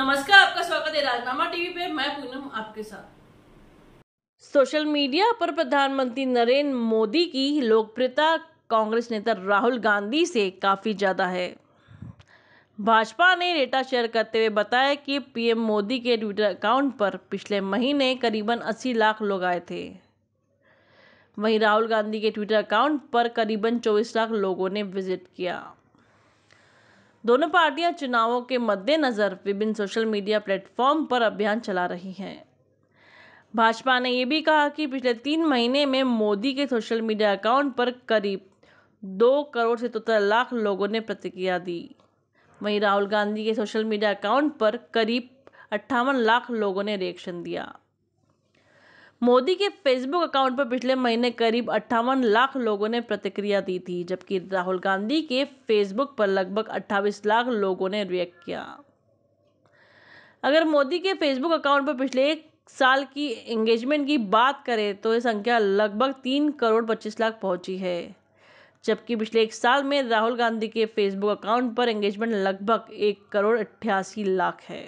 नमस्कार आपका स्वागत है राजनामा टीवी पे मैं पूनम आपके साथ सोशल मीडिया पर प्रधानमंत्री नरेंद्र मोदी की लोकप्रियता कांग्रेस नेता राहुल गांधी से काफ़ी ज़्यादा है भाजपा ने डेटा शेयर करते हुए बताया कि पीएम मोदी के ट्विटर अकाउंट पर पिछले महीने करीबन 80 लाख लोग आए थे वहीं राहुल गांधी के ट्विटर अकाउंट पर करीबन 24 लाख लोगों ने विजिट किया दोनों पार्टियां चुनावों के मद्देनज़र विभिन्न सोशल मीडिया प्लेटफॉर्म पर अभियान चला रही हैं भाजपा ने यह भी कहा कि पिछले तीन महीने में मोदी के सोशल मीडिया अकाउंट पर करीब दो करोड़ से सत्तर लाख लोगों ने प्रतिक्रिया दी वहीं राहुल गांधी के सोशल मीडिया अकाउंट पर करीब अट्ठावन लाख लोगों ने रिएक्शन दिया मोदी के फेसबुक अकाउंट पर पिछले महीने करीब अट्ठावन लाख लोगों ने प्रतिक्रिया दी थी जबकि राहुल गांधी के फेसबुक पर लगभग अट्ठाईस लाख लोगों ने रिएक्ट किया अगर मोदी के फेसबुक अकाउंट पर पिछले एक साल की एंगेजमेंट की बात करें तो ये संख्या लगभग तीन करोड़ पच्चीस लाख पहुंची है जबकि पिछले एक साल में राहुल गांधी के फेसबुक अकाउंट पर एंगेजमेंट लगभग एक करोड़ अट्ठासी लाख है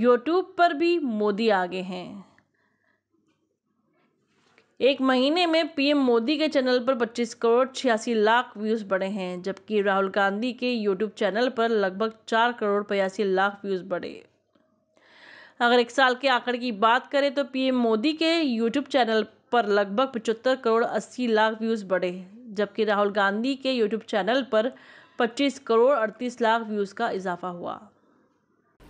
यूट्यूब पर भी मोदी आगे हैं एक महीने में पीएम मोदी के चैनल पर 25 करोड़ छियासी लाख व्यूज बढ़े हैं जबकि राहुल गांधी के यूट्यूब चैनल पर लगभग चार करोड़ बयासी लाख व्यूज बढ़े अगर एक साल के आंकड़े की बात करें तो पीएम मोदी के यूट्यूब चैनल पर लगभग पचहत्तर करोड़ अस्सी लाख व्यूज़ बढ़े जबकि राहुल गांधी के यूट्यूब चैनल पर 25 करोड़ अड़तीस लाख व्यूज़ का इजाफा हुआ